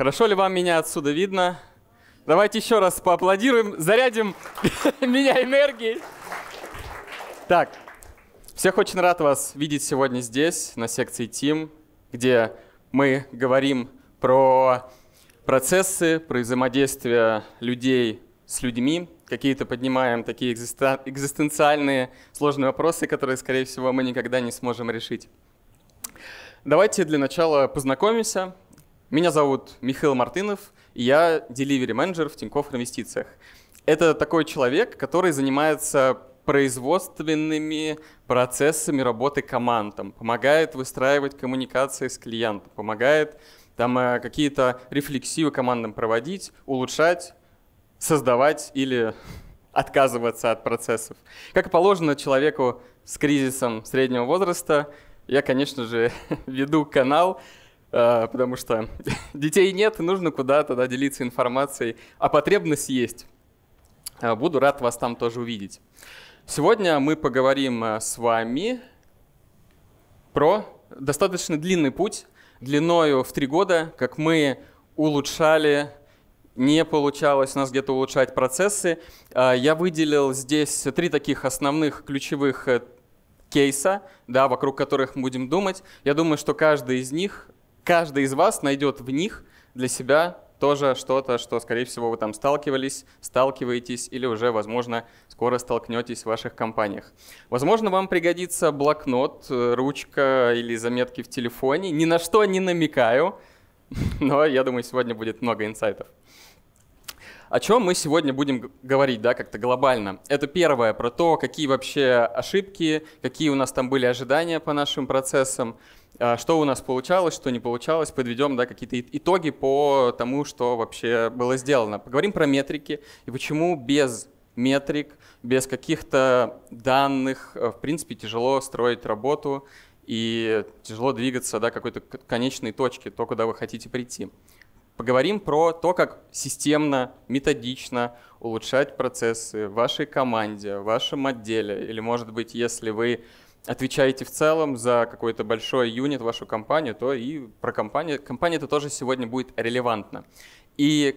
Хорошо ли вам меня отсюда видно? Давайте еще раз поаплодируем, зарядим меня энергией. Так, всех очень рад вас видеть сегодня здесь, на секции Team, где мы говорим про процессы, про взаимодействие людей с людьми, какие-то поднимаем такие экзистенциальные сложные вопросы, которые, скорее всего, мы никогда не сможем решить. Давайте для начала познакомимся. Меня зовут Михаил Мартынов, и я delivery менеджер в Тинькофф Инвестициях. Это такой человек, который занимается производственными процессами работы команд, там, помогает выстраивать коммуникации с клиентом, помогает там э, какие-то рефлексивы командам проводить, улучшать, создавать или отказываться от процессов. Как положено человеку с кризисом среднего возраста, я, конечно же, веду канал Э, потому что детей нет, нужно куда-то да, делиться информацией, а потребность есть. Э, буду рад вас там тоже увидеть. Сегодня мы поговорим э, с вами про достаточно длинный путь, длиною в три года, как мы улучшали, не получалось у нас где-то улучшать процессы. Я выделил здесь три таких основных ключевых кейса, да, вокруг которых мы будем думать. Я думаю, что каждый из них каждый из вас найдет в них для себя тоже что-то, что, скорее всего, вы там сталкивались, сталкиваетесь или уже, возможно, скоро столкнетесь в ваших компаниях. Возможно, вам пригодится блокнот, э, ручка или заметки в телефоне. Ни на что не намекаю, но я думаю, сегодня будет много инсайтов. О чем мы сегодня будем говорить, да, как-то глобально? Это первое, про то, какие вообще ошибки, какие у нас там были ожидания по нашим процессам. А, что у нас получалось, что не получалось, подведем да, какие-то итоги по тому, что вообще было сделано. Поговорим про метрики и почему без метрик, без каких-то данных, э, в принципе, тяжело строить работу и тяжело двигаться до да, какой-то конечной точки, то, куда вы хотите прийти. Поговорим про то, как системно, методично улучшать процессы в вашей команде, в вашем отделе, или, может быть, если вы отвечаете в целом за какой-то большой юнит, вашу компанию, то и про компанию. Компания то тоже сегодня будет релевантна. И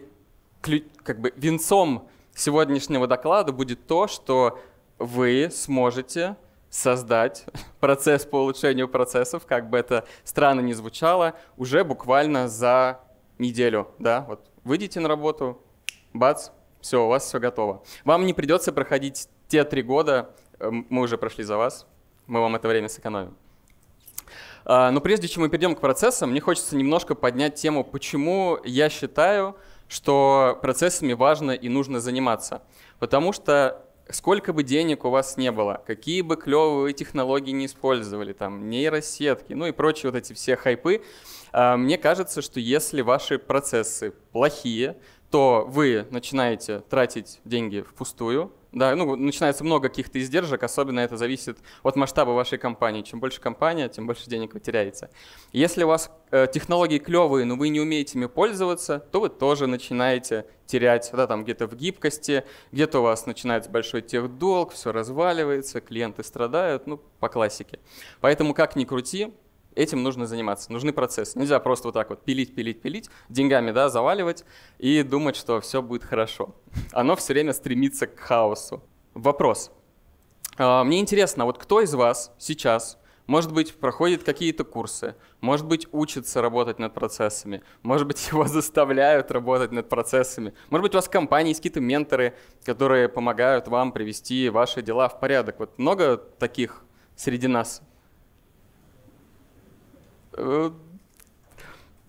как бы венцом сегодняшнего доклада будет то, что вы сможете создать процесс по улучшению процессов, как бы это странно ни звучало, уже буквально за неделю. Да? Вот выйдите на работу, бац, все, у вас все готово. Вам не придется проходить те три года, э, мы уже прошли за вас, мы вам это время сэкономим. А, но прежде чем мы перейдем к процессам, мне хочется немножко поднять тему, почему я считаю, что процессами важно и нужно заниматься. Потому что сколько бы денег у вас не было, какие бы клевые технологии не использовали, там нейросетки, ну и прочие вот эти все хайпы, а, мне кажется, что если ваши процессы плохие, то вы начинаете тратить деньги впустую, да, ну, начинается много каких-то издержек, особенно это зависит от масштаба вашей компании. Чем больше компания, тем больше денег вы теряете. Если у вас э, технологии клевые, но вы не умеете ими пользоваться, то вы тоже начинаете терять, да, там где-то в гибкости, где-то у вас начинается большой техдолг, все разваливается, клиенты страдают, ну, по классике. Поэтому как ни крути, Этим нужно заниматься, нужны процессы. Нельзя просто вот так вот пилить, пилить, пилить, деньгами да, заваливать и думать, что все будет хорошо. Оно все время стремится к хаосу. Вопрос. А, мне интересно, вот кто из вас сейчас, может быть, проходит какие-то курсы, может быть, учится работать над процессами, может быть, его заставляют работать над процессами, может быть, у вас в компании есть какие-то менторы, которые помогают вам привести ваши дела в порядок. Вот много таких среди нас? Э,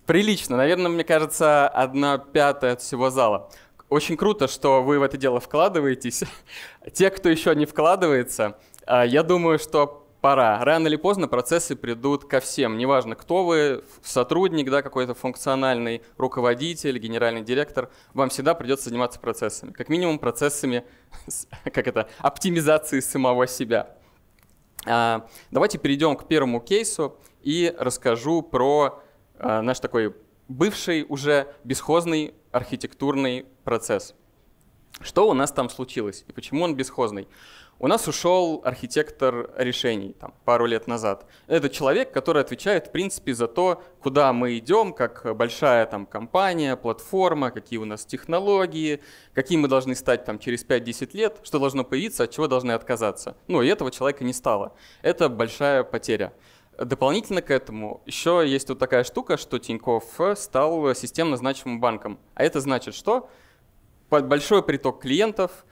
прилично. Наверное, мне кажется, одна пятая от всего зала. Очень круто, что вы в это дело вкладываетесь. Те, кто еще не вкладывается, а, я думаю, что пора. Рано или поздно процессы придут ко всем. Неважно, кто вы, сотрудник, да, какой-то функциональный руководитель, генеральный директор, вам всегда придется заниматься процессами. Как минимум процессами, как это, оптимизации самого себя. А, давайте перейдем к первому кейсу и расскажу про э, наш такой бывший уже бесхозный архитектурный процесс. Что у нас там случилось и почему он бесхозный? У нас ушел архитектор решений там, пару лет назад. Это человек, который отвечает, в принципе, за то, куда мы идем, как большая там, компания, платформа, какие у нас технологии, какие мы должны стать там, через 5-10 лет, что должно появиться, от чего должны отказаться. Ну, и этого человека не стало. Это большая потеря. Дополнительно к этому еще есть вот такая штука, что Тиньков стал системно значимым банком. А это значит, что под большой приток клиентов,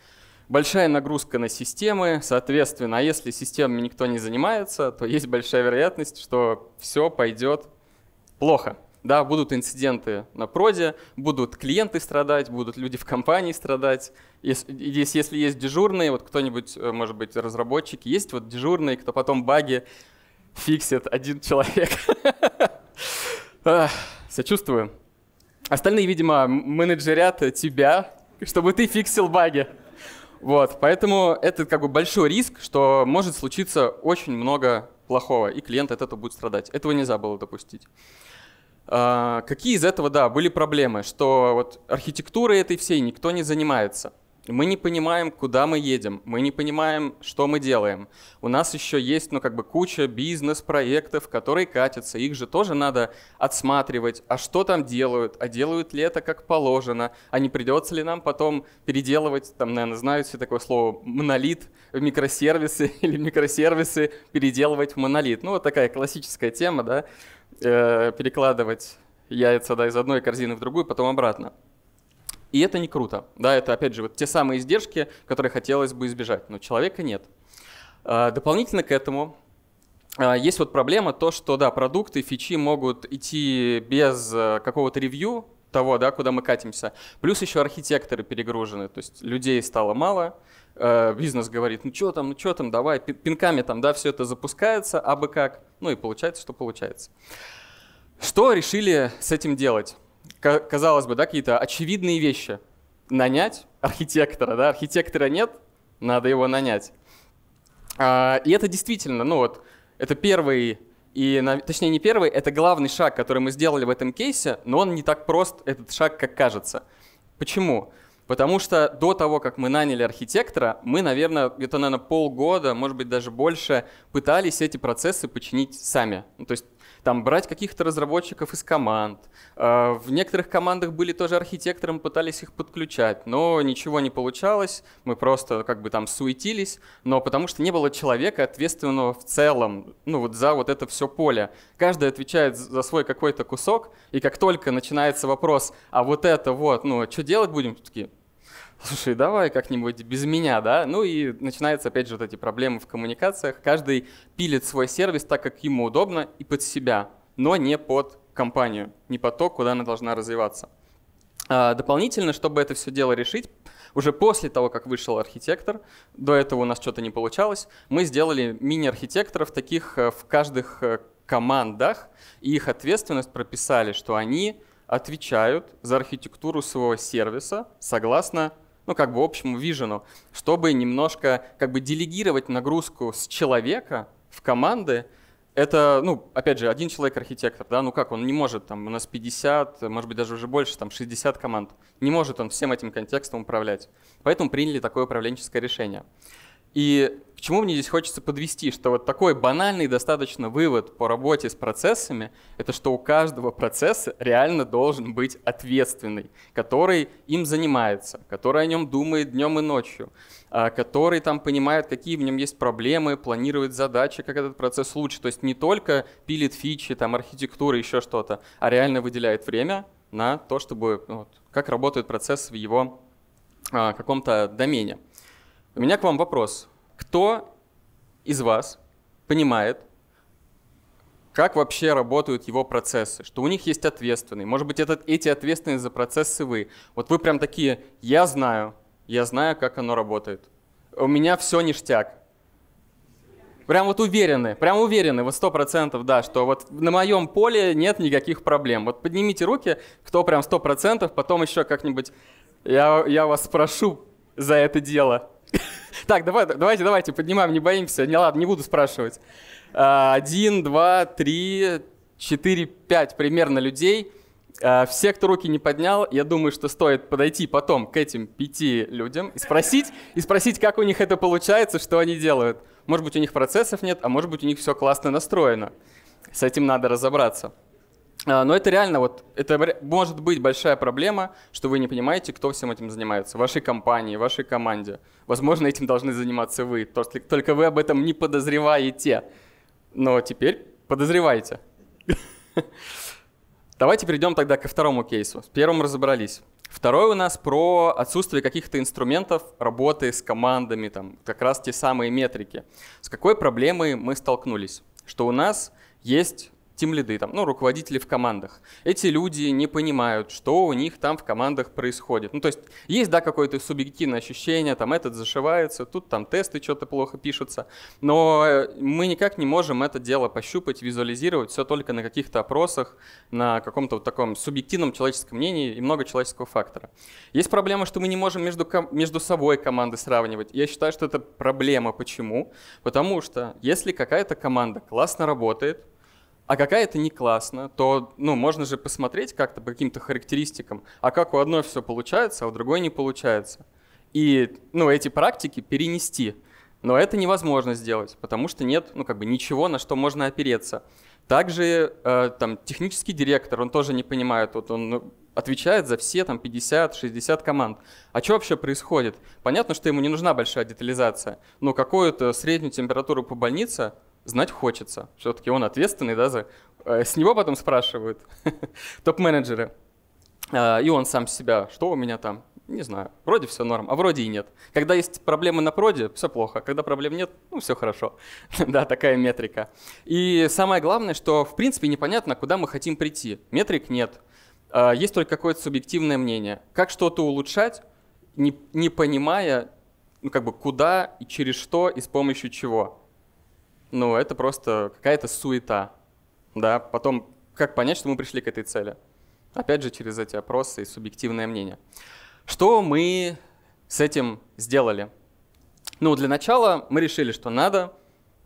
большая нагрузка на системы, соответственно, а если системами никто не занимается, то есть большая вероятность, что все пойдет плохо. Да, будут инциденты на проде, будут клиенты страдать, будут люди в компании страдать. Если, если есть дежурные, вот кто-нибудь, э, может быть, разработчики, есть вот дежурные, кто потом баги фиксит один человек. Сочувствую. Остальные, видимо, менеджерят тебя, чтобы ты фиксил баги. Вот, поэтому это как бы большой риск, что может случиться очень много плохого, и клиент от этого будет страдать. Этого нельзя было допустить. А, какие из этого, да, были проблемы, что вот архитектурой этой всей никто не занимается мы не понимаем, куда мы едем, мы не понимаем, что мы делаем. У нас еще есть, ну, как бы куча бизнес-проектов, которые катятся, их же тоже надо отсматривать, а что там делают, а делают ли это как положено, а не придется ли нам потом переделывать, там, наверное, знают все такое слово, монолит в микросервисы или микросервисы переделывать в монолит. Ну, вот такая классическая тема, да, э, перекладывать яйца, да, из одной корзины в другую, потом обратно. И это не круто. Да, это, опять же, вот те самые издержки, которые хотелось бы избежать, но человека нет. А, дополнительно к этому а, есть вот проблема то, что, да, продукты, фичи могут идти без э, какого-то ревью, того, да, куда мы катимся. Плюс еще архитекторы перегружены, то есть людей стало мало, э, бизнес говорит, ну что там, ну что там, давай, пинками там, да, все это запускается, а бы как, ну и получается, что получается. Что решили с этим делать? казалось бы, да, какие-то очевидные вещи. Нанять архитектора, да, архитектора нет, надо его нанять. А, и это действительно, ну вот, это первый, и, точнее не первый, это главный шаг, который мы сделали в этом кейсе, но он не так прост, этот шаг, как кажется. Почему? Потому что до того, как мы наняли архитектора, мы, наверное, где-то, наверное, полгода, может быть, даже больше, пытались эти процессы починить сами. Ну, то есть там брать каких-то разработчиков из команд. Э, в некоторых командах были тоже архитекторы, мы пытались их подключать, но ничего не получалось, мы просто как бы там суетились, но потому что не было человека, ответственного в целом, ну вот за вот это все поле. Каждый отвечает за свой какой-то кусок, и как только начинается вопрос, а вот это вот, ну а что делать будем, такие, слушай, давай как-нибудь без меня, да? Ну и начинаются опять же вот эти проблемы в коммуникациях. Каждый пилит свой сервис так, как ему удобно и под себя, но не под компанию, не под то, куда она должна развиваться. А, дополнительно, чтобы это все дело решить, уже после того, как вышел архитектор, до этого у нас что-то не получалось, мы сделали мини-архитекторов таких э, в каждых э, командах, и их ответственность прописали, что они отвечают за архитектуру своего сервиса согласно ну, как бы общему вижену, чтобы немножко как бы делегировать нагрузку с человека в команды, это, ну, опять же, один человек-архитектор, да, ну как, он не может, там, у нас 50, может быть, даже уже больше, там, 60 команд, не может он всем этим контекстом управлять. Поэтому приняли такое управленческое решение. И к чему мне здесь хочется подвести, что вот такой банальный достаточно вывод по работе с процессами, это что у каждого процесса реально должен быть ответственный, который им занимается, который о нем думает днем и ночью, а, который там понимает, какие в нем есть проблемы, планирует задачи, как этот процесс лучше. То есть не только пилит фичи, там архитектура, еще что-то, а реально выделяет время на то, чтобы ну вот, как работает процесс в его а, каком-то домене. У меня к вам вопрос. Кто из вас понимает, как вообще работают его процессы, что у них есть ответственные. Может быть, этот, эти ответственные за процессы вы. Вот вы прям такие, я знаю, я знаю, как оно работает. У меня все ништяк. Прям вот уверены, прям уверены, вот сто процентов, да, что вот на моем поле нет никаких проблем. Вот поднимите руки, кто прям сто процентов, потом еще как-нибудь я, я вас спрошу за это дело. Так, давай, давайте, давайте, поднимаем, не боимся. Не, ладно, не буду спрашивать. А, один, два, три, четыре, пять примерно людей. А, все, кто руки не поднял, я думаю, что стоит подойти потом к этим пяти людям и спросить, и спросить, как у них это получается, что они делают. Может быть, у них процессов нет, а может быть, у них все классно настроено. С этим надо разобраться. А, но это реально вот, это может быть большая проблема, что вы не понимаете, кто всем этим занимается. Вашей компании, вашей команде. Возможно, этим должны заниматься вы. Только вы об этом не подозреваете. Но теперь подозреваете. Давайте перейдем тогда ко второму кейсу. С первым разобрались. Второй у нас про отсутствие каких-то инструментов работы с командами, там как раз те самые метрики. С какой проблемой мы столкнулись? Что у нас есть тимлиды, там, ну, руководители в командах. Эти люди не понимают, что у них там в командах происходит. Ну, то есть есть, да, какое-то субъективное ощущение, там, этот зашивается, тут там тесты что-то плохо пишутся, но э, мы никак не можем это дело пощупать, визуализировать, все только на каких-то опросах, на каком-то вот таком субъективном человеческом мнении и много человеческого фактора. Есть проблема, что мы не можем между, между собой команды сравнивать. Я считаю, что это проблема. Почему? Потому что если какая-то команда классно работает, а какая-то не классно, то ну, можно же посмотреть как-то по каким-то характеристикам, а как у одной все получается, а у другой не получается. И ну, эти практики перенести. Но это невозможно сделать, потому что нет ну, как бы ничего, на что можно опереться. Также э, там, технический директор, он тоже не понимает, вот он ну, отвечает за все там 50-60 команд. А что вообще происходит? Понятно, что ему не нужна большая детализация, но какую-то среднюю температуру по больнице знать хочется. Все-таки он ответственный, да, за... Э, с него потом спрашивают топ-менеджеры. А, и он сам себя, что у меня там, не знаю, вроде все норм, а вроде и нет. Когда есть проблемы на проде, все плохо, когда проблем нет, ну все хорошо. да, такая метрика. И самое главное, что в принципе непонятно, куда мы хотим прийти. Метрик нет, а, есть только какое-то субъективное мнение. Как что-то улучшать, не, не понимая, ну, как бы куда и через что и с помощью чего ну, это просто какая-то суета. Да? Потом, как понять, что мы пришли к этой цели? Опять же, через эти опросы и субъективное мнение. Что мы с этим сделали? Ну, для начала мы решили, что надо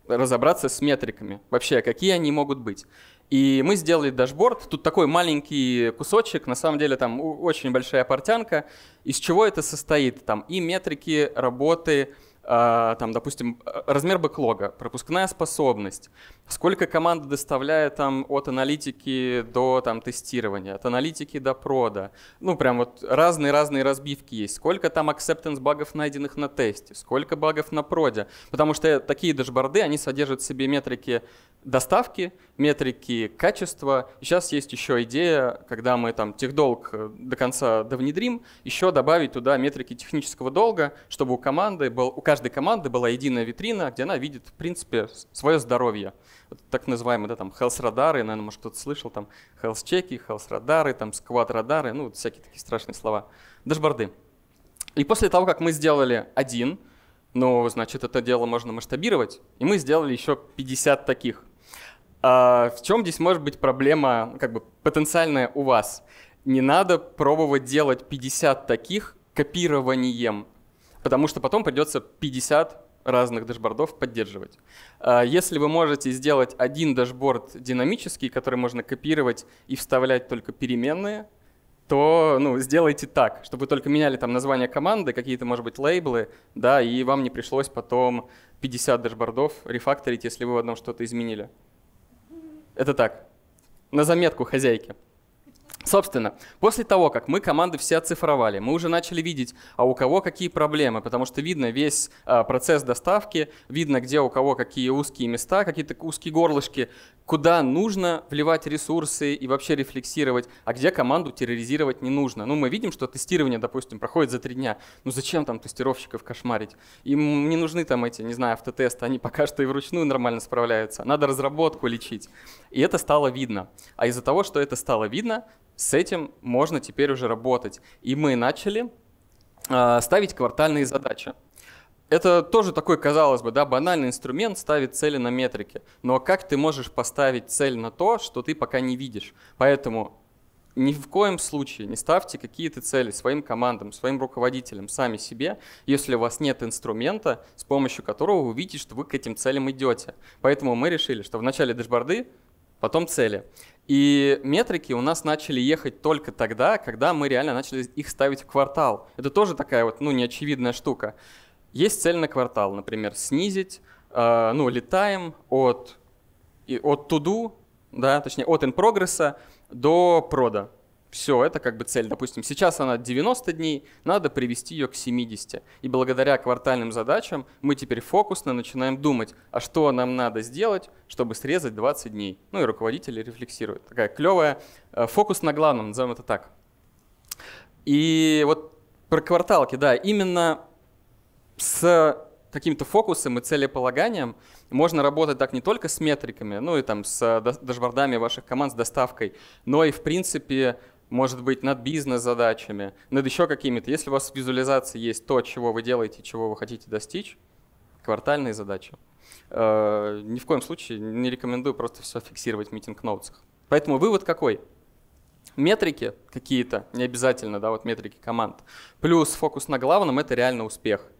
разобраться с метриками. Вообще, какие они могут быть. И мы сделали дашборд. Тут такой маленький кусочек, на самом деле там очень большая портянка. Из чего это состоит? Там и метрики работы, Э, там, допустим, э, размер бэклога, пропускная способность, сколько команда доставляет там от аналитики до там тестирования, от аналитики до прода. Ну, прям вот разные-разные разбивки есть. Сколько там acceptance багов найденных на тесте, сколько багов на проде. Потому что такие дашборды, они содержат в себе метрики доставки, метрики качества. И сейчас есть еще идея, когда мы там техдолг э, до конца довнедрим, еще добавить туда метрики технического долга, чтобы у команды был, у каждого каждой команды была единая витрина, где она видит, в принципе, свое здоровье. Вот так называемые, да, там, health-радары, наверное, может, кто-то слышал, там, health-чеки, health-радары, там, squad-радары, ну, вот всякие такие страшные слова. Дашборды. И после того, как мы сделали один, ну, значит, это дело можно масштабировать, и мы сделали еще 50 таких. А в чем здесь может быть проблема, как бы, потенциальная у вас? Не надо пробовать делать 50 таких копированием потому что потом придется 50 разных дашбордов поддерживать. А, если вы можете сделать один дашборд динамический, который можно копировать и вставлять только переменные, то ну, сделайте так, чтобы вы только меняли там название команды, какие-то, может быть, лейблы, да, и вам не пришлось потом 50 дашбордов рефакторить, если вы в одном что-то изменили. Это так. На заметку хозяйки. Собственно, после того, как мы команды все оцифровали, мы уже начали видеть, а у кого какие проблемы, потому что видно весь а, процесс доставки, видно, где у кого какие узкие места, какие-то узкие горлышки, куда нужно вливать ресурсы и вообще рефлексировать, а где команду терроризировать не нужно. Ну, мы видим, что тестирование, допустим, проходит за три дня. Ну, зачем там тестировщиков кошмарить? Им не нужны там эти, не знаю, автотесты, они пока что и вручную нормально справляются. Надо разработку лечить. И это стало видно. А из-за того, что это стало видно, с этим можно теперь уже работать. И мы начали а, ставить квартальные задачи. Это тоже такой, казалось бы, да, банальный инструмент ставит цели на метрики. Но как ты можешь поставить цель на то, что ты пока не видишь? Поэтому ни в коем случае не ставьте какие-то цели своим командам, своим руководителям, сами себе, если у вас нет инструмента, с помощью которого вы видите, что вы к этим целям идете. Поэтому мы решили, что вначале дашборды, потом цели. И метрики у нас начали ехать только тогда, когда мы реально начали их ставить в квартал. Это тоже такая вот, ну, неочевидная штука. Есть цель на квартал, например, снизить, э, ну, летаем от, от to do, да, точнее, от in progress до прода. Все, это как бы цель. Допустим, сейчас она 90 дней, надо привести ее к 70. И благодаря квартальным задачам мы теперь фокусно начинаем думать, а что нам надо сделать, чтобы срезать 20 дней. Ну и руководители рефлексируют. Такая клевая э, фокус на главном, назовем это так. И вот про кварталки, да, именно с каким-то фокусом и целеполаганием можно работать так не только с метриками, ну и там с э, дашбордами ваших команд, с доставкой, но и в принципе может быть, над бизнес-задачами, над еще какими-то. Если у вас в визуализации есть то, чего вы делаете, чего вы хотите достичь, квартальные задачи, э, ни в коем случае не рекомендую просто все фиксировать в митинг-ноутсах. Поэтому вывод какой? Метрики какие-то, не обязательно, да, вот метрики команд, плюс фокус на главном – это реально успех –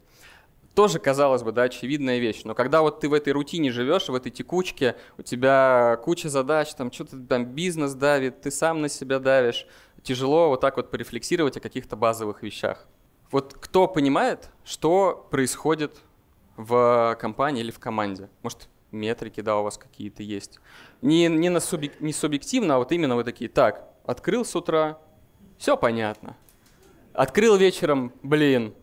тоже, казалось бы, да, очевидная вещь. Но когда вот ты в этой рутине живешь, в этой текучке, у тебя куча задач, там что-то там бизнес давит, ты сам на себя давишь, тяжело вот так вот порефлексировать о каких-то базовых вещах. Вот кто понимает, что происходит в компании или в команде? Может, метрики, да, у вас какие-то есть. Не, не, на субъек, не субъективно, а вот именно вы такие, так, открыл с утра, все понятно. Открыл вечером, блин,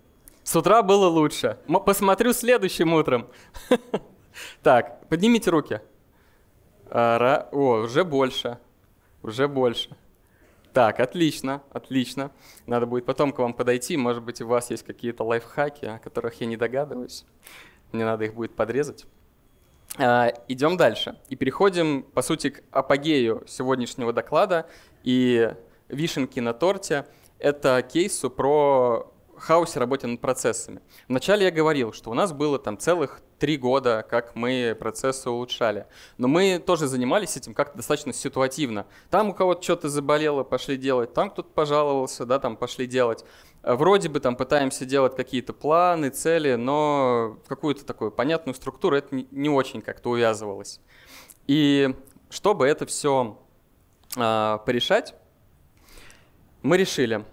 с утра было лучше. Посмотрю следующим утром. Так, поднимите руки. О, уже больше. Уже больше. Так, отлично, отлично. Надо будет потом к вам подойти. Может быть, у вас есть какие-то лайфхаки, о которых я не догадываюсь. Мне надо их будет подрезать. А, идем дальше и переходим, по сути, к апогею сегодняшнего доклада и вишенки на торте. Это кейсу про хаосе работе над процессами. Вначале я говорил, что у нас было там целых три года, как мы процессы улучшали. Но мы тоже занимались этим как-то достаточно ситуативно. Там у кого-то что-то заболело, пошли делать, там кто-то пожаловался, да, там пошли делать. Э, вроде бы там пытаемся делать какие-то планы, цели, но в какую-то такую понятную структуру это не очень как-то увязывалось. И чтобы это все э, а, порешать, мы решили,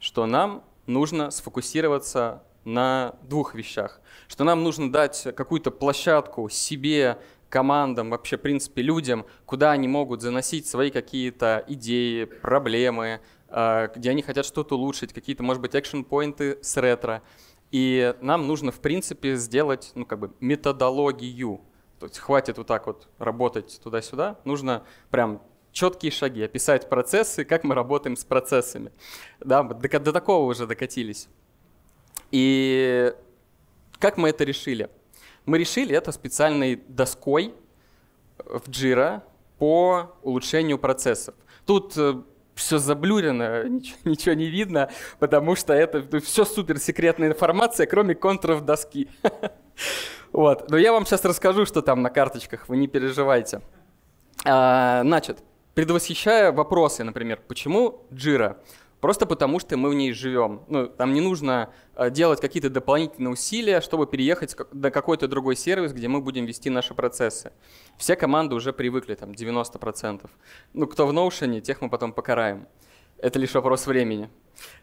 что нам нужно сфокусироваться на двух вещах. Что нам нужно дать какую-то площадку себе, командам, вообще, в принципе, людям, куда они могут заносить свои какие-то идеи, проблемы, а, где они хотят что-то улучшить, какие-то, может быть, экшн-поинты с ретро. И нам нужно, в принципе, сделать, ну, как бы, методологию. То есть хватит вот так вот работать туда-сюда. Нужно прям четкие шаги, описать процессы, как мы работаем с процессами. Да, до, до такого уже докатились. И как мы это решили? Мы решили это специальной доской э, в Jira по улучшению процессов. Тут э, все заблюрено, ничего, ничего не видно, потому что это ну, все супер секретная информация, кроме контров доски. Вот. Но я вам сейчас расскажу, что там на карточках, вы не переживайте. А, значит, предвосхищая вопросы, например, почему Jira? Просто потому, что мы в ней живем. Ну, там не нужно э, делать какие-то дополнительные усилия, чтобы переехать на какой-то другой сервис, где мы будем вести наши процессы. Все команды уже привыкли, там, 90%. Ну, кто в Notion, тех мы потом покараем. Это лишь вопрос времени.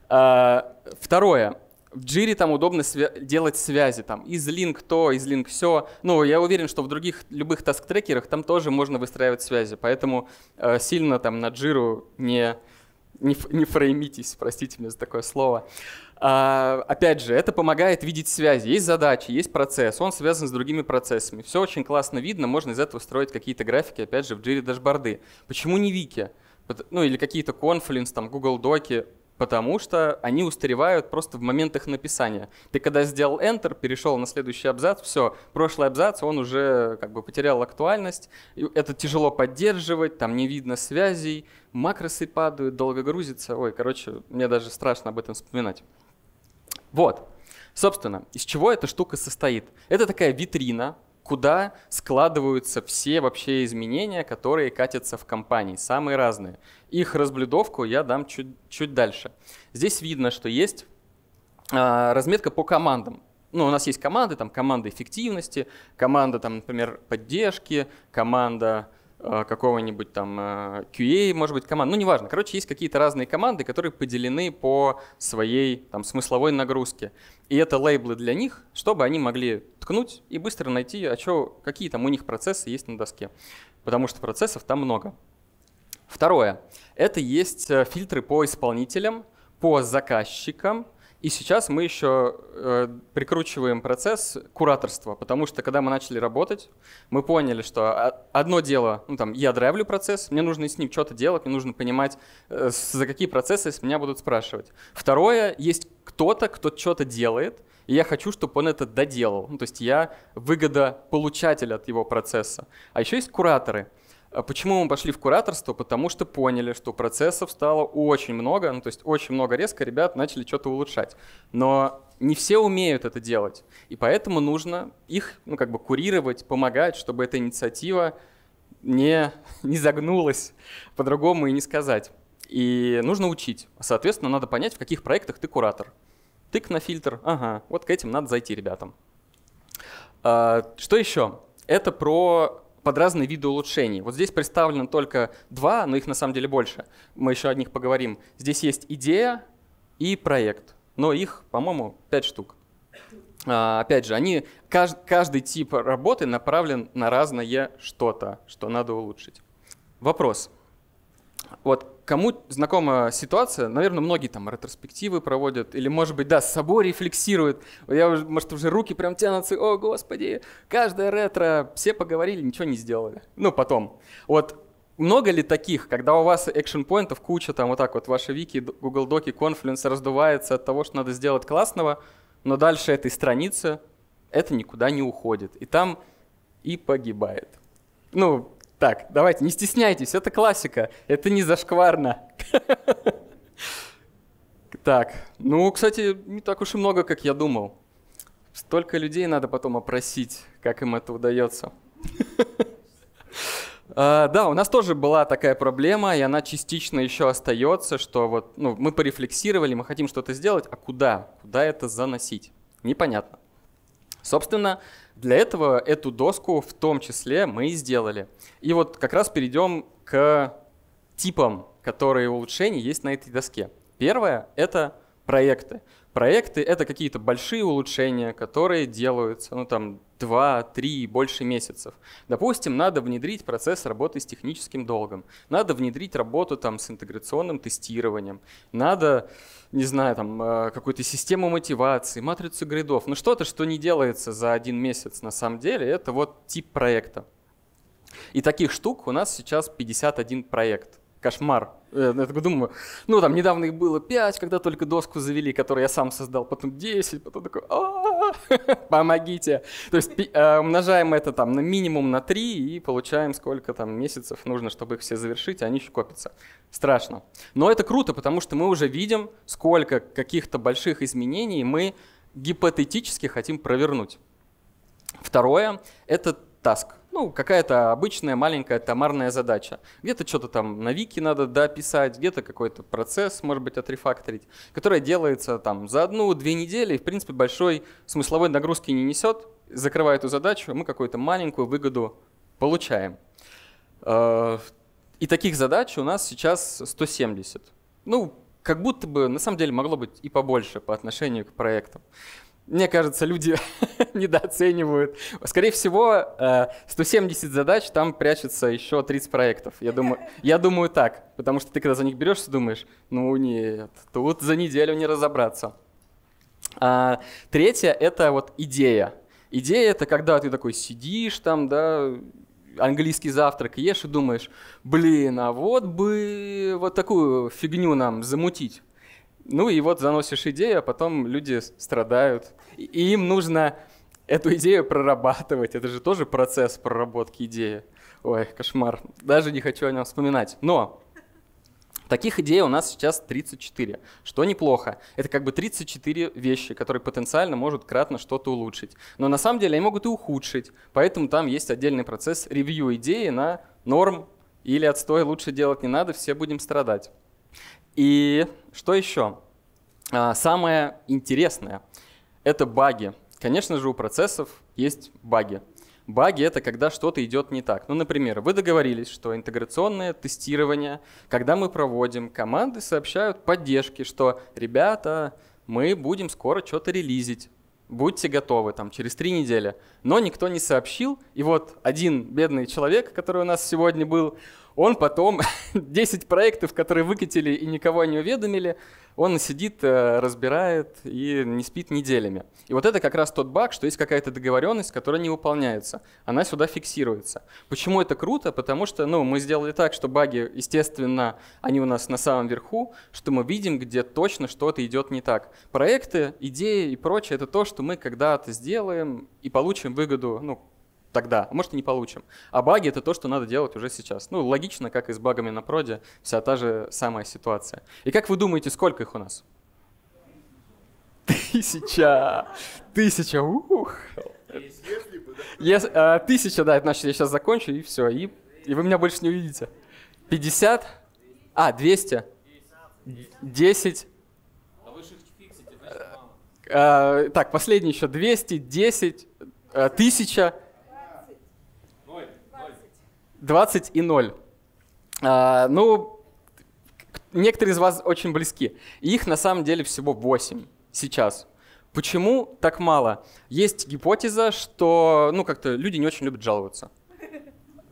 А, второе в Jira там удобно свя- делать связи, там, из link то, из link все. Ну, я уверен, что в других любых таск-трекерах там тоже можно выстраивать связи, поэтому э, сильно там на Jira не, не, не фреймитесь, простите меня за такое слово. А, опять же, это помогает видеть связи. Есть задачи, есть процесс, он связан с другими процессами. Все очень классно видно, можно из этого строить какие-то графики, опять же, в Jira дашборды. Почему не Вики? Ну, или какие-то Confluence, там, Google Доки потому что они устаревают просто в моментах написания. Ты когда сделал Enter, перешел на следующий абзац, все, прошлый абзац, он уже как бы потерял актуальность, это тяжело поддерживать, там не видно связей, макросы падают, долго грузится, ой, короче, мне даже страшно об этом вспоминать. Вот. Собственно, из чего эта штука состоит? Это такая витрина, куда складываются все вообще изменения, которые катятся в компании, самые разные. Их разблюдовку я дам чуть, чуть дальше. Здесь видно, что есть а, разметка по командам. Ну, у нас есть команды, там команда эффективности, команда, там, например, поддержки, команда Э, какого-нибудь там э, QA, может быть, команд, ну, неважно. Короче, есть какие-то разные команды, которые поделены по своей там смысловой нагрузке. И это лейблы для них, чтобы они могли ткнуть и быстро найти, а что, какие там у них процессы есть на доске. Потому что процессов там много. Второе. Это есть э, фильтры по исполнителям, по заказчикам, и сейчас мы еще э, прикручиваем процесс кураторства, потому что когда мы начали работать, мы поняли, что одно дело, ну там, я драйвлю процесс, мне нужно с ним что-то делать, мне нужно понимать, э, за какие процессы меня будут спрашивать. Второе, есть кто-то, кто что-то делает, и я хочу, чтобы он это доделал. Ну, то есть я выгода получатель от его процесса. А еще есть кураторы. А почему мы пошли в кураторство? Потому что поняли, что процессов стало очень много, ну то есть очень много резко ребят начали что-то улучшать. Но не все умеют это делать, и поэтому нужно их ну, как бы курировать, помогать, чтобы эта инициатива не, не загнулась, по-другому и не сказать. И нужно учить. Соответственно, надо понять, в каких проектах ты куратор. Тык на фильтр, ага, вот к этим надо зайти ребятам. А, что еще? Это про под разные виды улучшений. Вот здесь представлено только два, но их на самом деле больше. Мы еще о них поговорим. Здесь есть идея и проект, но их, по-моему, пять штук. А, опять же, они, кажд, каждый тип работы направлен на разное что-то, что надо улучшить. Вопрос. Вот Кому знакома ситуация, наверное, многие там ретроспективы проводят, или, может быть, да, с собой рефлексируют. Я может, уже руки прям тянутся, о, господи, каждая ретро, все поговорили, ничего не сделали. Ну, потом. Вот много ли таких, когда у вас экшн-поинтов куча, там вот так вот ваши вики, Google Доки, Confluence раздувается от того, что надо сделать классного, но дальше этой страницы это никуда не уходит. И там и погибает. Ну, так, давайте, не стесняйтесь, это классика, это не зашкварно. Так, ну, кстати, не так уж и много, как я думал. Столько людей надо потом опросить, как им это удается. А, да, у нас тоже была такая проблема, и она частично еще остается, что вот ну, мы порефлексировали, мы хотим что-то сделать, а куда? Куда это заносить? Непонятно. Собственно, для этого эту доску в том числе мы и сделали. И вот как раз перейдем к типам, которые улучшений есть на этой доске. Первое — это проекты. Проекты — это какие-то большие улучшения, которые делаются, ну там, 2, 3 и больше месяцев. Допустим, надо внедрить процесс работы с техническим долгом, надо внедрить работу там с интеграционным тестированием, надо, не знаю, там, э, какую-то систему мотивации, матрицу гридов. Ну что-то, что не делается за один месяц на самом деле, это вот тип проекта. И таких штук у нас сейчас 51 проект кошмар. Э, я так думаю, ну там недавно их было 5, когда только доску завели, которую я сам создал, потом 10, потом такой, «А, помогите. То есть э, умножаем это там на минимум на 3 и получаем сколько там месяцев нужно, чтобы их все завершить, а они еще копятся. Страшно. Но это круто, потому что мы уже видим, сколько каких-то больших изменений мы гипотетически хотим провернуть. Второе – это таск ну, какая-то обычная маленькая тамарная задача. Где-то что-то там на вики надо дописать, где-то какой-то процесс, может быть, отрефакторить, который делается там за одну-две недели и, в принципе, большой смысловой нагрузки не несет. Закрывая эту задачу, мы какую-то маленькую выгоду получаем. Э, и таких задач у нас сейчас 170. Ну, как будто бы, на самом деле, могло быть и побольше по отношению к проектам мне кажется, люди недооценивают. Скорее всего, 170 э, задач, там прячется еще 30 проектов. Я думаю, я думаю так, потому что ты когда за них берешься, думаешь, ну нет, тут за неделю не разобраться. А, третье — это вот идея. Идея — это когда ты такой сидишь там, да, английский завтрак ешь и думаешь, блин, а вот бы вот такую фигню нам замутить. Ну и вот заносишь идею, а потом люди страдают, и им нужно эту идею прорабатывать. Это же тоже процесс проработки идеи. Ой, кошмар. Даже не хочу о нем вспоминать. Но таких идей у нас сейчас 34, что неплохо. Это как бы 34 вещи, которые потенциально могут кратно что-то улучшить. Но на самом деле они могут и ухудшить. Поэтому там есть отдельный процесс ревью идеи на норм или отстой лучше делать не надо, все будем страдать. И что еще? А, самое интересное это баги. Конечно же, у процессов есть баги. Баги — это когда что-то идет не так. Ну, например, вы договорились, что интеграционное тестирование, когда мы проводим, команды сообщают поддержки, что «ребята, мы будем скоро что-то релизить, будьте готовы, там, через три недели». Но никто не сообщил, и вот один бедный человек, который у нас сегодня был, он потом 10 проектов, которые выкатили и никого не уведомили, он сидит, э, разбирает и не спит неделями. И вот это как раз тот баг, что есть какая-то договоренность, которая не выполняется. Она сюда фиксируется. Почему это круто? Потому что ну, мы сделали так, что баги, естественно, они у нас на самом верху, что мы видим, где точно что-то идет не так. Проекты, идеи и прочее — это то, что мы когда-то сделаем и получим выгоду ну, тогда, а может и не получим. А баги — это то, что надо делать уже сейчас. Ну, логично, как и с багами на проде, вся та же самая ситуация. И как вы думаете, сколько их у нас? Тысяча! Тысяча! Ух! Если да. Yes, а, тысяча, да, значит, я сейчас закончу, и все, и, и вы меня больше не увидите. 50? А, 200? 10? А а, так, последний еще. 200, 10, 1000, 20 и 0. А, ну, некоторые из вас очень близки. Их на самом деле всего 8 сейчас. Почему так мало? Есть гипотеза, что ну как-то люди не очень любят жаловаться.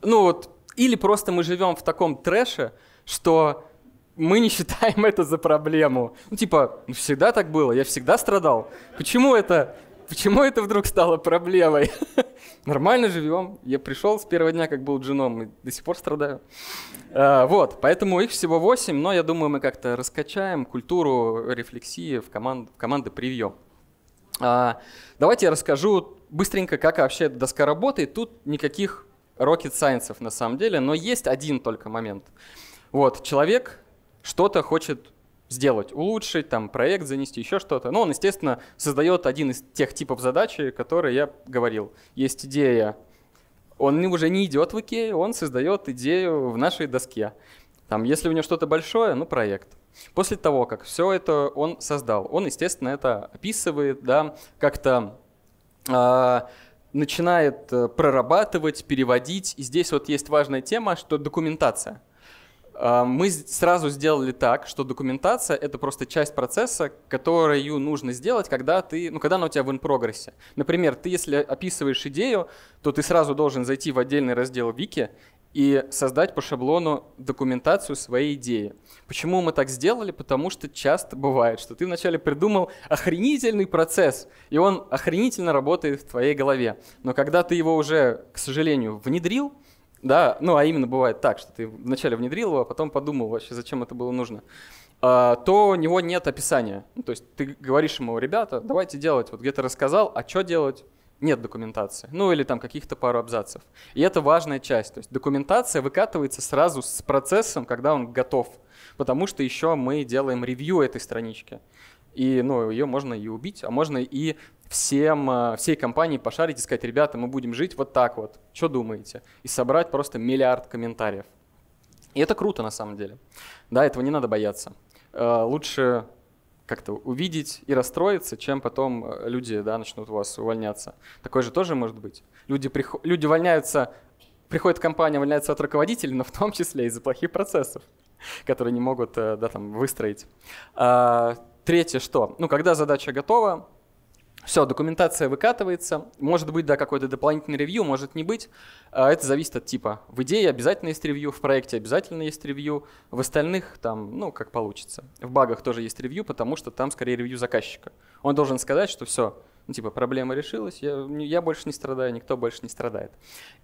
Ну вот, или просто мы живем в таком трэше, что мы не считаем это за проблему. Ну типа, «Ну, всегда так было, я всегда страдал. Почему это Почему это вдруг стало проблемой? Нормально живем. Я пришел с первого дня, как был джином, и до сих пор страдаю. А, вот, поэтому их всего 8, но я думаю, мы как-то раскачаем культуру рефлексии в, команд, в команды привьем. А, давайте я расскажу быстренько, как вообще эта доска работает. Тут никаких rocket science на самом деле, но есть один только момент. Вот, человек что-то хочет сделать, улучшить, там, проект занести, еще что-то. Но ну, он, естественно, создает один из тех типов задачи, которые я говорил. Есть идея, он уже не идет в Икею, он создает идею в нашей доске. Там, если у него что-то большое, ну, проект. После того, как все это он создал, он, естественно, это описывает, да, как-то а, э, начинает прорабатывать, переводить. И здесь вот есть важная тема, что документация – а, мы сразу сделали так, что документация — это просто часть процесса, которую нужно сделать, когда, ты, ну, когда она у тебя в инпрогрессе. Например, ты если описываешь идею, то ты сразу должен зайти в отдельный раздел Вики и создать по шаблону документацию своей идеи. Почему мы так сделали? Потому что часто бывает, что ты вначале придумал охренительный процесс, и он охренительно работает в твоей голове. Но когда ты его уже, к сожалению, внедрил — да, ну а именно бывает так, что ты вначале внедрил его, а потом подумал вообще, зачем это было нужно, а, то у него нет описания. Ну, то есть ты говоришь ему, ребята, давайте делать. Вот где-то рассказал, а что делать? Нет документации. Ну или там каких-то пару абзацев. И это важная часть. То есть документация выкатывается сразу с процессом, когда он готов. Потому что еще мы делаем ревью этой странички. И ну, ее можно и убить, а можно и всем, а, всей компании пошарить и сказать, ребята, мы будем жить вот так вот, что думаете? И собрать просто миллиард комментариев. И это круто на самом деле. Да, этого не надо бояться. Э, лучше как-то увидеть и расстроиться, чем потом э, люди да, начнут у вас увольняться. Такое же тоже может быть. Люди, приход... люди увольняются, приходит компания, увольняется от руководителей, но в том числе из-за плохих процессов, которые не могут э, да, там, выстроить. А, Третье что? Ну, когда задача готова, все, документация выкатывается. Может быть, да, какой-то дополнительный ревью, может не быть. А, это зависит от типа. В идее обязательно есть ревью, в проекте обязательно есть ревью, в остальных там, ну, как получится. В багах тоже есть ревью, потому что там скорее ревью заказчика. Он должен сказать, что все, ну, типа, проблема решилась, я, я больше не страдаю, никто больше не страдает.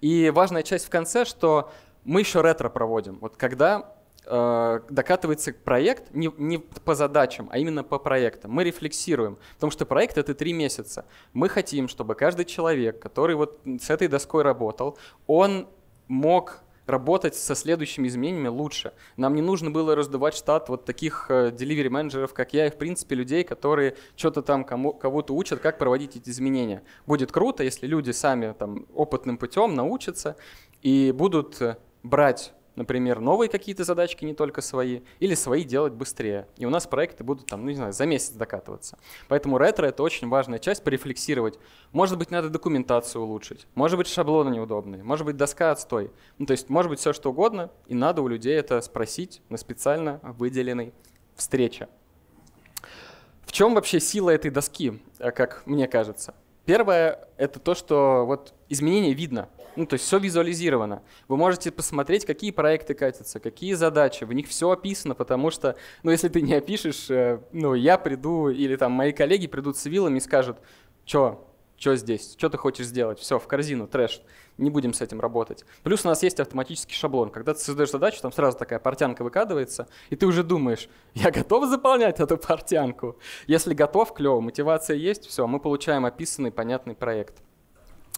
И важная часть в конце, что мы еще ретро проводим. Вот когда Э, докатывается проект не, не по задачам, а именно по проектам. Мы рефлексируем, потому что проект — это три месяца. Мы хотим, чтобы каждый человек, который вот с этой доской работал, он мог работать со следующими изменениями лучше. Нам не нужно было раздавать штат вот таких э, delivery менеджеров, как я, и в принципе людей, которые что-то там кому, кого-то учат, как проводить эти изменения. Будет круто, если люди сами там опытным путем научатся и будут э, брать например, новые какие-то задачки, не только свои, или свои делать быстрее. И у нас проекты будут там, ну не знаю, за месяц докатываться. Поэтому ретро — это очень важная часть, порефлексировать. Может быть, надо документацию улучшить, может быть, шаблоны неудобные, может быть, доска отстой. Ну, то есть, может быть, все что угодно, и надо у людей это спросить на специально выделенной встрече. В чем вообще сила этой доски, э, как мне кажется? Первое — это то, что вот изменение видно. Ну, то есть все визуализировано. Вы можете посмотреть, какие проекты катятся, какие задачи, в них все описано, потому что, ну, если ты не опишешь, э, ну, я приду или там мои коллеги придут с вилами и скажут, что, что здесь, что ты хочешь сделать, все, в корзину, трэш, не будем с этим работать. Плюс у нас есть автоматический шаблон. Когда ты создаешь задачу, там сразу такая портянка выкадывается, и ты уже думаешь, я готов заполнять эту портянку. Если готов, клево, мотивация есть, все, мы получаем описанный, понятный проект.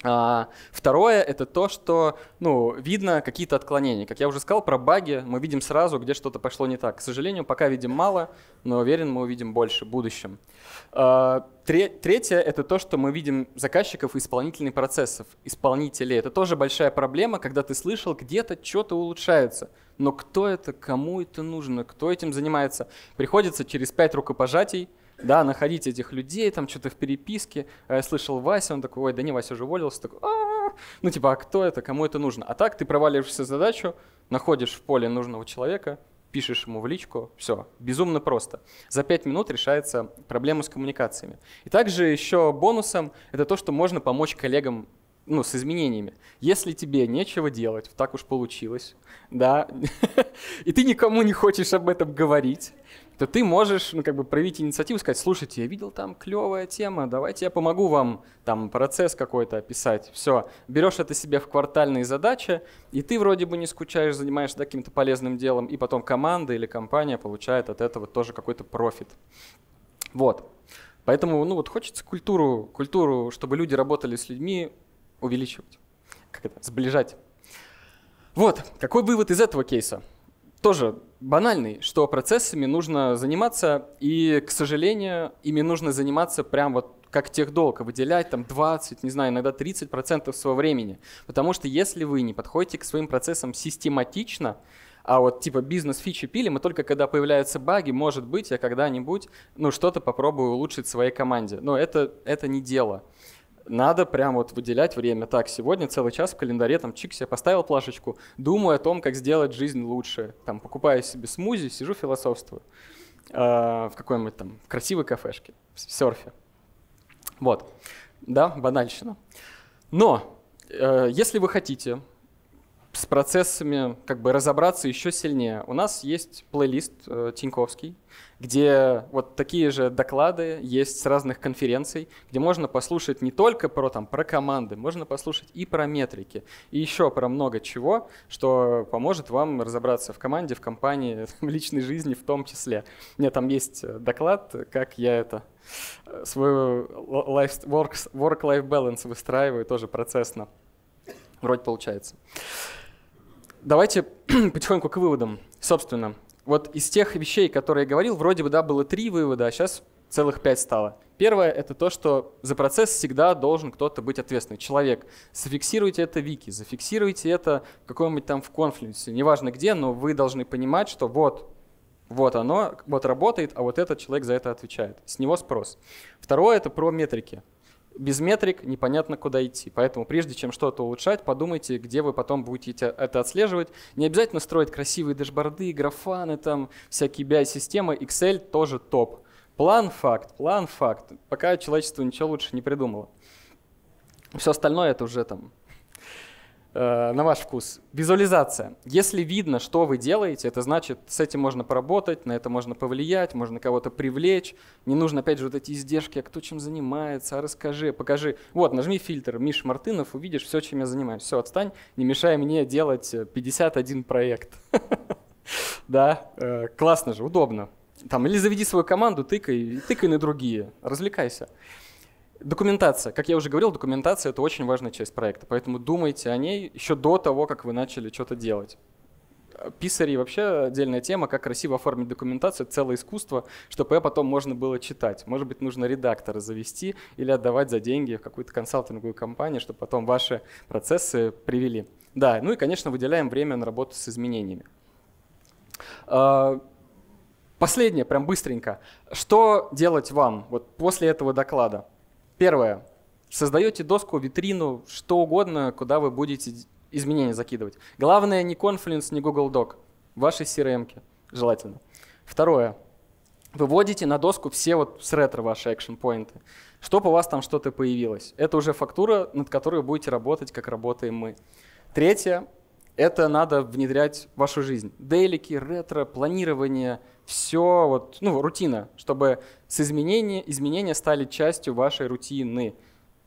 А, второе это то, что ну, видно какие-то отклонения. Как я уже сказал про баги, мы видим сразу, где что-то пошло не так. К сожалению, пока видим мало, но уверен, мы увидим больше в будущем. А, третье это то, что мы видим заказчиков и исполнительных процессов, исполнителей. Это тоже большая проблема, когда ты слышал, где-то что-то улучшается. Но кто это, кому это нужно, кто этим занимается? Приходится через пять рукопожатий да, находить этих людей, там что-то в переписке. А я слышал Вася, он такой, ой, да не, Вася уже уволился, такой, А-а-а! ну типа, а кто это, кому это нужно? А так ты проваливаешься задачу, находишь в поле нужного человека, пишешь ему в личку, все, безумно просто. За пять минут решается проблема с коммуникациями. И также еще бонусом это то, что можно помочь коллегам ну, с изменениями. Если тебе нечего делать, так уж получилось, да, и ты никому не хочешь об этом говорить, то ты можешь, ну, как бы проявить инициативу, сказать, слушайте, я видел там клевая тема, давайте я помогу вам там процесс какой-то описать. Все, берешь это себе в квартальные задачи, и ты вроде бы не скучаешь, занимаешься да, каким-то полезным делом, и потом команда или компания получает от этого тоже какой-то профит. Вот. Поэтому, ну вот хочется культуру, культуру, чтобы люди работали с людьми, увеличивать. Как это? Сближать. Вот, какой вывод из этого кейса? тоже банальный, что процессами нужно заниматься, и, к сожалению, ими нужно заниматься прям вот как техдолг, выделять там 20, не знаю, иногда 30% своего времени. Потому что если вы не подходите к своим процессам систематично, а вот типа бизнес-фичи пили, мы только когда появляются баги, может быть, я когда-нибудь, ну, что-то попробую улучшить своей команде. Но это, это не дело надо прям вот выделять время. Так, сегодня целый час в календаре, там, чик, себе поставил плашечку, думаю о том, как сделать жизнь лучше. Там, покупаю себе смузи, сижу философствую э, в какой-нибудь там красивой кафешке, в серфе. Вот, да, банальщина. Но э, если вы хотите с процессами как бы разобраться еще сильнее. У нас есть плейлист э, Тиньковский, где вот такие же доклады есть с разных конференций, где можно послушать не только про, там, про команды, можно послушать и про метрики, и еще про много чего, что поможет вам разобраться в команде, в компании, в личной жизни в том числе. У меня там есть э, доклад, как я это э, свою э, work-life balance выстраиваю тоже процессно. Вроде получается давайте потихоньку к выводам. Собственно, вот из тех вещей, которые я говорил, вроде бы да, было три вывода, а сейчас целых пять стало. Первое — это то, что за процесс всегда должен кто-то быть ответственный, человек. Зафиксируйте это в вики, зафиксируйте это в каком-нибудь там в конфликте, неважно где, но вы должны понимать, что вот, вот оно, вот работает, а вот этот человек за это отвечает. С него спрос. Второе — это про метрики без метрик непонятно, куда идти. Поэтому прежде чем что-то улучшать, подумайте, где вы потом будете это отслеживать. Не обязательно строить красивые дашборды, графаны, там всякие BI-системы. Excel тоже топ. План факт, план факт. Пока человечество ничего лучше не придумало. Все остальное это уже там Э, на ваш вкус. Визуализация. Если видно, что вы делаете, это значит, с этим можно поработать, на это можно повлиять, можно кого-то привлечь. Не нужно, опять же, вот эти издержки, а кто чем занимается, а расскажи, покажи. Вот, нажми фильтр Миш Мартынов, увидишь все, чем я занимаюсь. Все, отстань, не мешай мне делать 51 проект. Да, э, классно же, удобно. Там, или заведи свою команду, тыкай, тыкай на другие, развлекайся. Документация. Как я уже говорил, документация — это очень важная часть проекта, поэтому думайте о ней еще до того, как вы начали что-то делать. Писари вообще отдельная тема, как красиво оформить документацию, целое искусство, чтобы ее потом можно было читать. Может быть, нужно редактора завести или отдавать за деньги в какую-то консалтинговую компанию, чтобы потом ваши процессы привели. Да, ну и, конечно, выделяем время на работу с изменениями. А, последнее, прям быстренько. Что делать вам вот после этого доклада? Первое. Создаете доску, витрину, что угодно, куда вы будете изменения закидывать. Главное не Confluence, не Google Doc. Ваши CRM желательно. Второе. Выводите на доску все вот с ретро ваши action поинты чтобы у вас там что-то появилось. Это уже фактура, над которой будете работать, как работаем мы. Третье это надо внедрять в вашу жизнь. Дейлики, ретро, планирование, все, вот, ну, рутина, чтобы с изменения, изменения стали частью вашей рутины.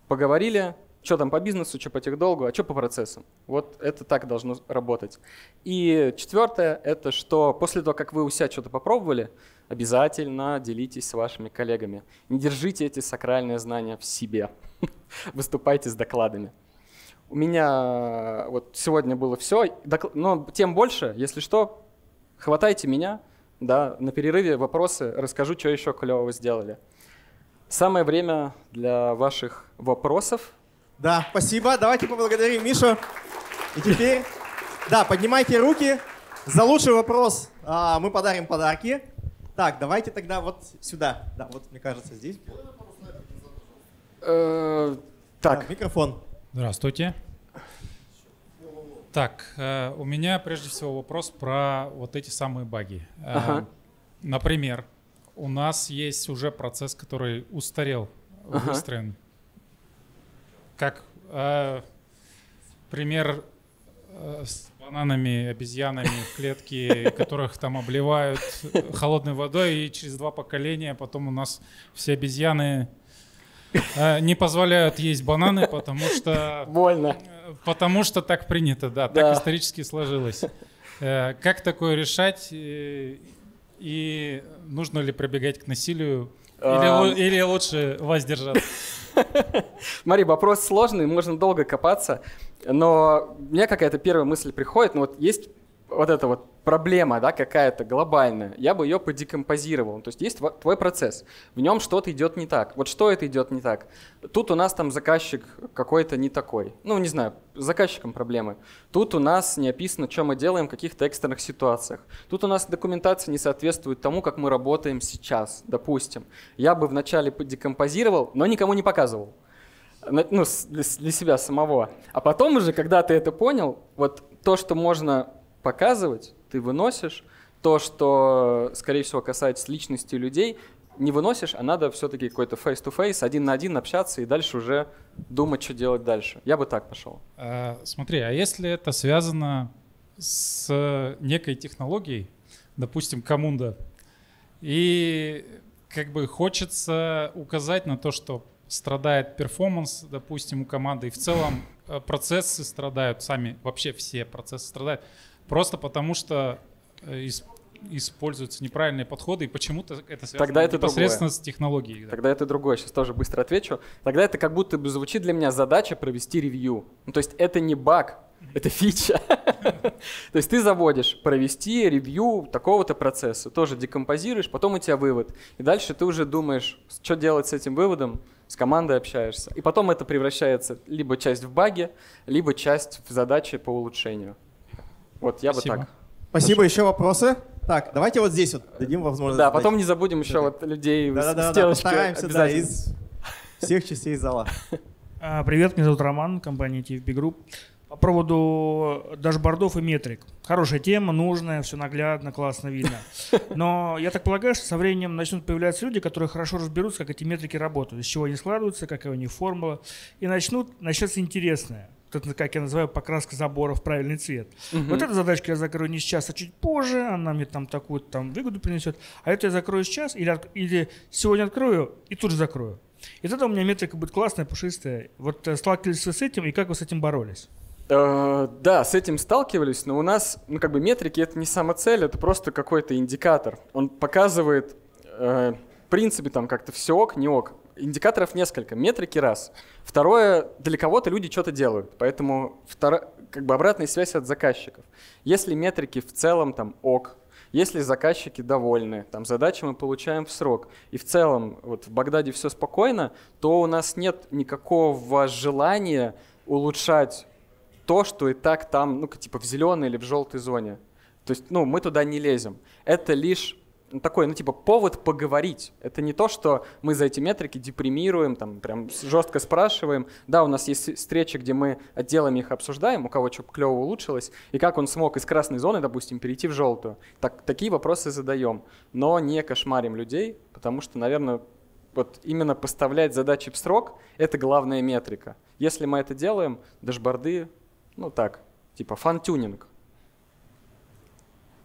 Поговорили, что там по бизнесу, что по техдолгу, а что по процессам. Вот это так должно работать. И четвертое, это что после того, как вы у себя что-то попробовали, обязательно делитесь с вашими коллегами. Не держите эти сакральные знания в себе. Выступайте с докладами. У меня вот сегодня было все, но тем больше, если что, хватайте меня, да, на перерыве вопросы, расскажу, что еще клевого сделали. Самое время для ваших вопросов. Да, спасибо. Давайте поблагодарим Мишу. И теперь, да, поднимайте руки. За лучший вопрос а, мы подарим подарки. Так, давайте тогда вот сюда. Да, вот, мне кажется, здесь. Э, так. Да, микрофон. Здравствуйте. Так, э, у меня прежде всего вопрос про вот эти самые баги. Э, ага. Например, у нас есть уже процесс, который устарел, ага. Как э, пример с бананами, обезьянами в клетке, которых там обливают холодной водой, и через два поколения потом у нас все обезьяны Э, не позволяют есть бананы, потому что... Больно. Потому что так принято, да, так исторически сложилось. Э, как такое решать? Э, и нужно ли прибегать к насилию? Или, эм. лучше воздержаться? Смотри, вопрос сложный, можно долго копаться. Но мне какая-то первая мысль приходит. но ну вот есть вот эта вот проблема, да, какая-то глобальная, я бы ее подекомпозировал. То есть есть твой процесс, в нем что-то идет не так. Вот что это идет не так? Тут у нас там заказчик какой-то не такой. Ну, не знаю, с заказчиком проблемы. Тут у нас не описано, что мы делаем в каких-то экстренных ситуациях. Тут у нас документация не соответствует тому, как мы работаем сейчас, допустим. Я бы вначале декомпозировал, но никому не показывал ну, для себя самого. А потом уже, когда ты это понял, вот то, что можно показывать, ты выносишь. То, что, скорее всего, касается личности людей, не выносишь, а надо все-таки какой-то face-to-face, один на один общаться и дальше уже думать, что делать дальше. Я бы так пошел. А, смотри, а если это связано с некой технологией, допустим, коммунда, и как бы хочется указать на то, что страдает перформанс, допустим, у команды, и в целом э, процессы страдают, сами вообще все процессы страдают. Просто потому что э, из используются неправильные подходы, и почему-то это связано Тогда это непосредственно другое. с технологией. Да. Тогда это другое, сейчас тоже быстро отвечу. Тогда это как будто бы звучит для меня задача провести ревью. Ну, то есть это не баг, это фича. То есть ты заводишь провести ревью такого-то процесса, тоже декомпозируешь, потом у тебя вывод. И дальше ты уже думаешь, что делать с этим выводом, с командой общаешься. И потом это превращается либо часть в баге, либо часть в задачи по улучшению. Вот я бы так. Спасибо. Еще вопросы? Так, давайте вот здесь вот дадим возможность. Да, задать. потом не забудем еще да. вот людей да, с, да, с да, стараемся да, из всех частей зала. А, привет, меня зовут Роман, компания TFB Group. По поводу дашбордов и метрик. Хорошая тема, нужная, все наглядно, классно видно. Но я так полагаю, что со временем начнут появляться люди, которые хорошо разберутся, как эти метрики работают, из чего они складываются, какая у них формула, и начнут начнется интересное это, как я называю, покраска забора в правильный цвет. Угу. Вот эту задачку я закрою не сейчас, а чуть позже, она мне там такую там выгоду принесет, а это я закрою сейчас или, или сегодня открою и тут же закрою. И тогда у меня метрика будет классная, пушистая. Вот э, сталкивались вы с этим и как вы с этим боролись? Э, да, с этим сталкивались, но у нас, ну, как бы метрики это не самоцель, это просто какой-то индикатор. Он показывает, э, в принципе, там как-то все ок, не ок. Индикаторов несколько, метрики раз. Второе, для кого-то люди что-то делают, поэтому втор... как бы обратная связь от заказчиков. Если метрики в целом там ок, если заказчики довольны, там задачи мы получаем в срок, и в целом вот в Багдаде все спокойно, то у нас нет никакого желания улучшать то, что и так там, ну, типа в зеленой или в желтой зоне. То есть, ну, мы туда не лезем. Это лишь такой, ну, типа, повод поговорить. Это не то, что мы за эти метрики депримируем, там, прям жестко спрашиваем. Да, у нас есть встречи, где мы отделами их обсуждаем, у кого что клево улучшилось, и как он смог из красной зоны, допустим, перейти в желтую. Так, такие вопросы задаем, но не кошмарим людей, потому что, наверное, вот именно поставлять задачи в срок — это главная метрика. Если мы это делаем, дашборды, ну так, типа фантюнинг.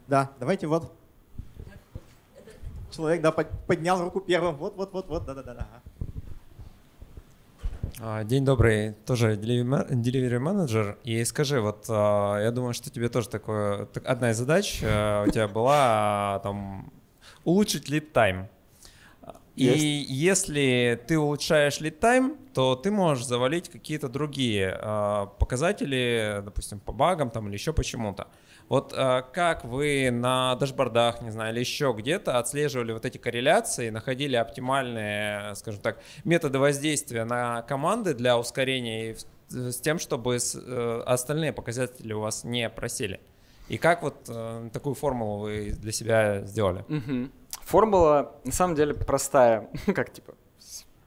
Да, давайте вот человек да, поднял руку первым. Вот, вот, вот, вот, да, да, да. да. День добрый, тоже delivery менеджер. И скажи, вот а, я думаю, что тебе тоже такое, одна из задач э, у тебя была а, там улучшить lead time. И Есть. если ты улучшаешь lead time, то ты можешь завалить какие-то другие э, показатели, допустим, по багам там или еще почему-то. Э, вот а, как вы на дашбордах, не знаю, или еще где-то отслеживали вот эти корреляции, находили оптимальные, скажем так, методы воздействия на команды для ускорения и с тем, чтобы э, остальные показатели у вас не просели? И как вот э, такую формулу вы для себя сделали? Формула на самом деле простая, как типа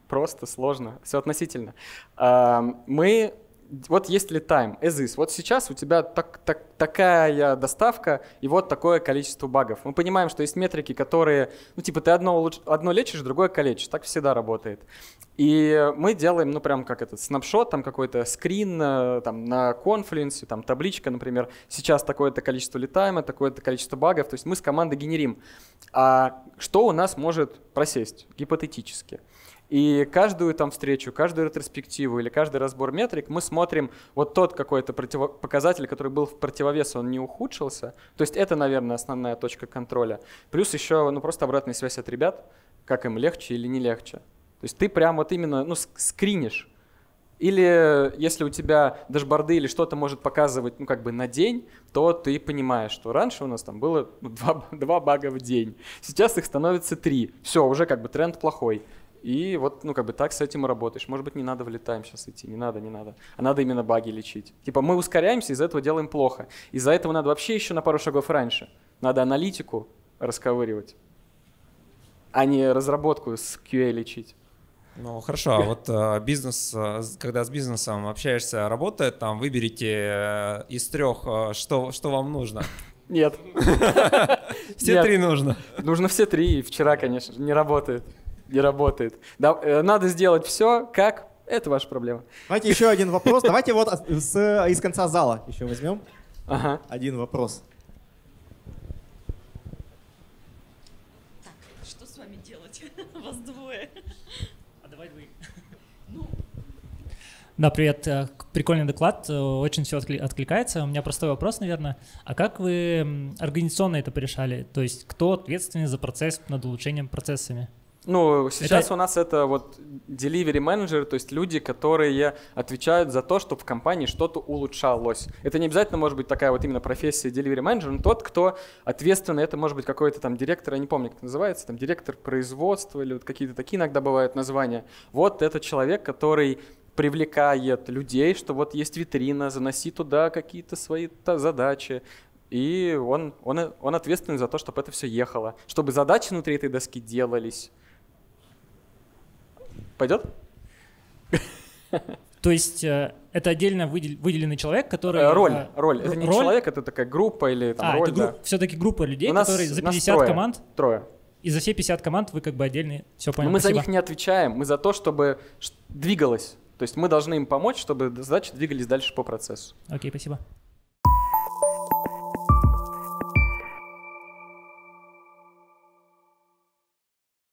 просто, сложно, все относительно. Мы вот есть ли тайм as Вот сейчас у тебя так, так, такая доставка и вот такое количество багов. Мы понимаем, что есть метрики, которые, ну, типа, ты одно, улуч... одно лечишь, другое калечишь. Так всегда работает. И мы делаем, ну, прям как этот снапшот, там какой-то скрин, э, там, на конфлюенсе, там, табличка, например. Сейчас такое-то количество летайма, такое-то количество багов. То есть мы с командой генерим. А что у нас может просесть гипотетически? И каждую там встречу, каждую ретроспективу или каждый разбор метрик мы смотрим вот тот какой-то против... показатель, который был в противовес, он не ухудшился. То есть это, наверное, основная точка контроля. Плюс еще ну, просто обратная связь от ребят, как им легче или не легче. То есть ты прям вот именно ну, скринишь. Или если у тебя дашборды или что-то может показывать, ну, как бы на день, то ты понимаешь, что раньше у нас там было ну, два, два бага в день. Сейчас их становится три. Все, уже как бы тренд плохой. И вот, ну, как бы так с этим и работаешь. Может быть, не надо в летаем сейчас идти, не надо, не надо. А надо именно баги лечить. Типа мы ускоряемся, из-за этого делаем плохо. Из-за этого надо вообще еще на пару шагов раньше. Надо аналитику расковыривать, а не разработку с QA лечить. Ну хорошо, а вот э, бизнес, э, когда с бизнесом общаешься, работает там, выберите э, из трех, что, что вам нужно. Нет. Все три нужно. Нужно все три, и вчера, конечно, не работает не работает. Да, э, надо сделать все, как это ваша проблема. Давайте еще один вопрос. Давайте вот с, э, из конца зала еще возьмем. Ага. Один вопрос. Так, что с вами делать? Вас двое. А давай вы. Ну. Да, привет. Э, прикольный доклад. Очень все откликается. У меня простой вопрос, наверное. А как вы организационно это порешали? То есть кто ответственный за процесс над улучшением процессами? Ну, сейчас это... у нас это вот delivery менеджеры, то есть люди, которые отвечают за то, чтобы в компании что-то улучшалось. Это не обязательно может быть такая вот именно профессия delivery менеджер, но тот, кто ответственный, это может быть какой-то там директор, я не помню, как это называется, там директор производства или вот какие-то такие иногда бывают названия. Вот это человек, который привлекает людей, что вот есть витрина, заноси туда какие-то свои то задачи, и он, он, он ответственный за то, чтобы это все ехало, чтобы задачи внутри этой доски делались, Пойдет? То есть э, это отдельно выделенный человек, который... Э, роль, а, роль. Это не роль? человек, это такая группа или там а, роль, это да. все-таки группа людей, которые за 50 трое, команд... Трое. И за все 50 команд вы как бы отдельные, все понятно. мы спасибо. за них не отвечаем, мы за то, чтобы двигалось. То есть мы должны им помочь, чтобы задачи двигались дальше по процессу. Окей, спасибо.